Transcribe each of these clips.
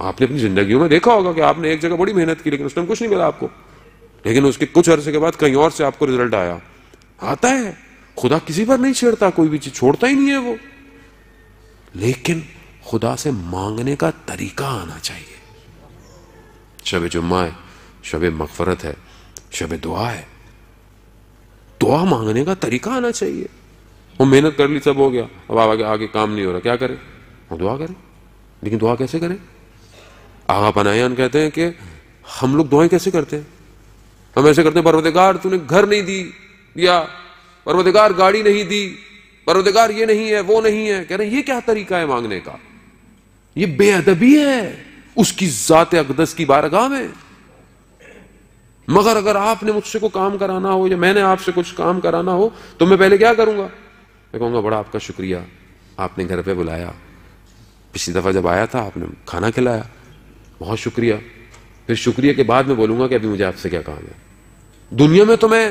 आपने अपनी जिंदगी में देखा होगा कि आपने एक जगह बड़ी मेहनत की लेकिन उस टाइम कुछ नहीं मिला आपको लेकिन उसके कुछ अरसे के बाद कहीं और से आपको रिजल्ट आया आता है खुदा किसी पर नहीं छेड़ता कोई भी चीज छोड़ता ही नहीं है वो लेकिन खुदा से मांगने का तरीका आना चाहिए शब जुम्मा है शब मकफरत है शब दुआ है दुआ मांगने का तरीका आना चाहिए वो मेहनत कर ली सब हो गया अब आगे आगे काम नहीं हो रहा क्या करे वो दुआ करे लेकिन दुआ कैसे करें आगा पनायान कहते हैं कि हम लोग दुआएं कैसे करते हैं हम ऐसे करते हैं परवदगार तूने घर नहीं दी या परवदगार गाड़ी नहीं दी परवदगार ये नहीं है वो नहीं है कह रहे ये क्या तरीका है मांगने का ये बेअदबी है उसकी ज़ात अकदस की बारगाह में मगर अगर आपने मुझसे को काम कराना हो या मैंने आपसे कुछ काम कराना हो तो मैं पहले क्या करूंगा मैं कहूंगा बड़ा आपका शुक्रिया आपने घर पे बुलाया पिछली दफ़ा जब आया था आपने खाना खिलाया बहुत शुक्रिया फिर शुक्रिया के बाद में बोलूंगा कि अभी मुझे आपसे क्या काम है दुनिया में तो मैं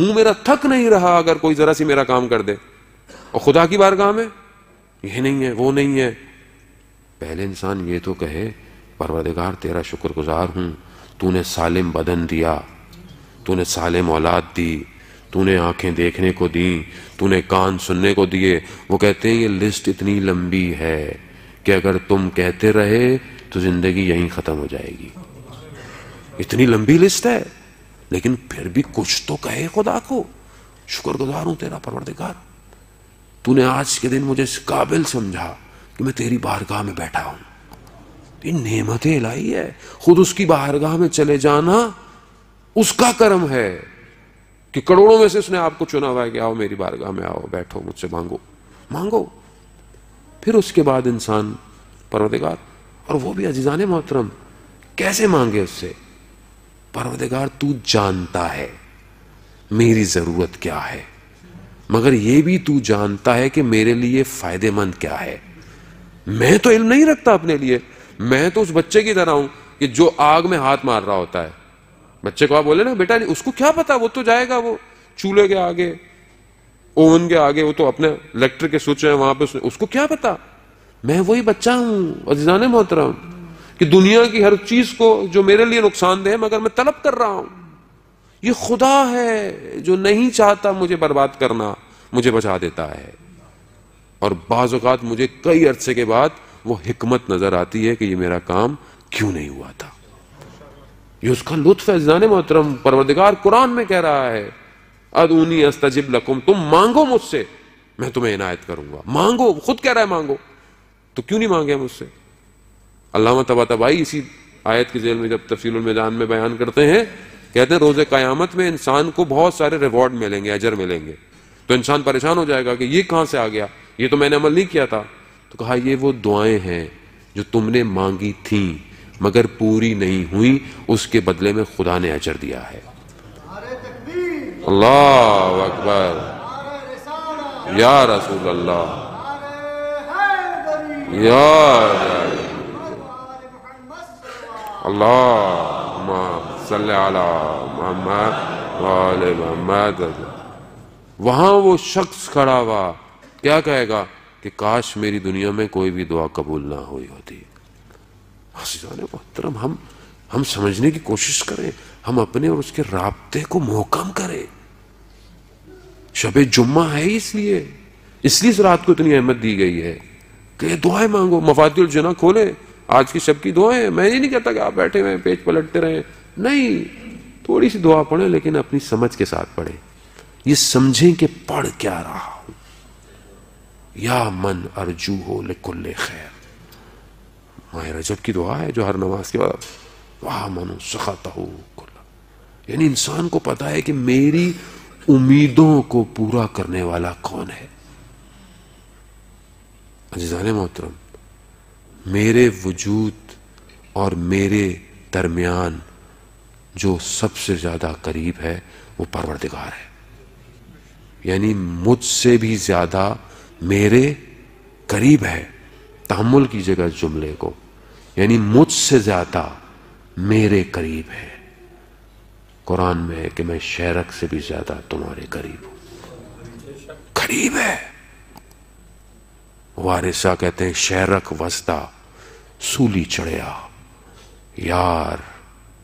मुंह मेरा थक नहीं रहा अगर कोई जरा सी मेरा काम कर दे और खुदा की बार काम है ये नहीं है वो नहीं है पहले इंसान ये तो कहे परवरदिगार तेरा शुक्रगुजार हूं तूने सालिम बदन दिया तूने सालिम औलाद दी तूने आंखें देखने को दी तूने कान सुनने को दिए वो कहते हैं ये लिस्ट इतनी लंबी है कि अगर तुम कहते रहे तो जिंदगी यहीं खत्म हो जाएगी इतनी लंबी लिस्ट है लेकिन फिर भी कुछ तो कहे खुदा को शुक्रगुजार हूं तेरा परवरदिगार तूने आज के दिन मुझे इस काबिल समझा कि मैं तेरी बारगाह में बैठा हूं इन नेमतें लाई है खुद उसकी बारगाह में चले जाना उसका कर्म है कि करोड़ों में से उसने आपको चुना हुआ है कि आओ मेरी बारगाह में आओ बैठो मुझसे मांगो मांगो फिर उसके बाद इंसान परवरदिगार और वो भी अजीज़ान मोहतरम कैसे मांगे उससे परवदगार तू जानता है मेरी ज़रूरत क्या है मगर ये भी तू जानता है कि मेरे लिए फ़ायदेमंद क्या है मैं तो इल्म नहीं रखता अपने लिए मैं तो उस बच्चे की तरह हूं कि जो आग में हाथ मार रहा होता है बच्चे को आप बोले ना बेटा नहीं उसको क्या पता वो तो जाएगा वो चूल्हे के आगे ओवन के आगे वो तो अपने इलेक्ट्रिक के स्विच है वहां पे उसको क्या पता मैं वही बच्चा हूं अजान मोहतरम कि दुनिया की हर चीज को जो मेरे लिए नुकसानदेह है मगर मैं तलब कर रहा हूं ये खुदा है जो नहीं चाहता मुझे बर्बाद करना मुझे बचा देता है और बाज़ात मुझे कई अरसे के बाद वो हिकमत नजर आती है कि ये मेरा काम क्यों नहीं हुआ था ये उसका लुत्फ है जान मोहतरम परवरदिगार कुरान में कह रहा है अदूनी अस्तजिब लकुम तुम मांगो मुझसे मैं तुम्हें इनायत करूंगा मांगो खुद कह रहा है मांगो तो क्यों नहीं मांगे हम उससे अलामा तबा तबाही इसी आयत की जेल में जब तफसील मैदान में बयान करते हैं कहते हैं रोज़ क़यामत में इंसान को बहुत सारे रिवॉर्ड मिलेंगे अजर मिलेंगे तो इंसान परेशान हो जाएगा कि ये कहाँ से आ गया ये तो मैंने अमल नहीं किया था तो कहा ये वो दुआएं हैं जो तुमने मांगी थी मगर पूरी नहीं हुई उसके बदले में खुदा ने अजर दिया है अल्लाह अकबर या रसूल अल्लाह या मोहम्मद वो शख्स खड़ा हुआ क्या कहेगा कि काश मेरी दुनिया में कोई भी दुआ कबूल ना हुई होती मोहतरम हम हम समझने की कोशिश करें हम अपने और उसके रबते को मोहकम करें शबे जुम्मा है इसलिए इसलिए इस रात को इतनी अहमियत दी गई है कि दुआएं मांगो मफातिल जना खोले आज की शब की दुआएं मैं ये नहीं कहता कि आप बैठे हुए पेज पलटते रहे नहीं थोड़ी सी दुआ पढ़े लेकिन अपनी समझ के साथ पढ़े ये समझें कि पढ़ क्या रहा हूं या मन अर्जू हो लिकुल्ले खैर माए रजब की दुआ है जो हर नमाज के बाद वाह मनो सखाता हो यानी इंसान को पता है कि मेरी उम्मीदों को पूरा करने वाला कौन है अजीज़ान मोहतरम मेरे वजूद और मेरे दरमियान जो सबसे ज़्यादा करीब है वो परवरदिगार है यानी मुझसे भी ज़्यादा मेरे करीब है तहमुल की जगह जुमले को यानी मुझसे ज़्यादा मेरे करीब है कुरान में है कि मैं शहरक से भी ज़्यादा तुम्हारे करीब हूँ करीब है वारिसा कहते हैं शहरक वस्ता सूली चढ़या यार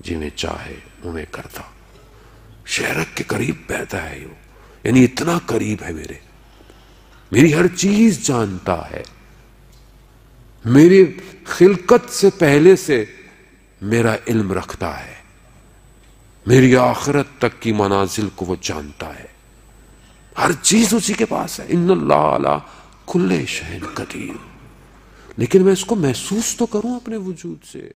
जिमें चाहे उमें करता शहरक के करीब बहता है यो यानी इतना करीब है मेरे मेरी हर चीज जानता है मेरी खिलकत से पहले से मेरा इल्म रखता है मेरी आखिरत तक की मनाजिल को वो जानता है हर चीज उसी के पास है इन ला खुले शहन कदीम लेकिन मैं इसको महसूस तो करूं अपने वजूद से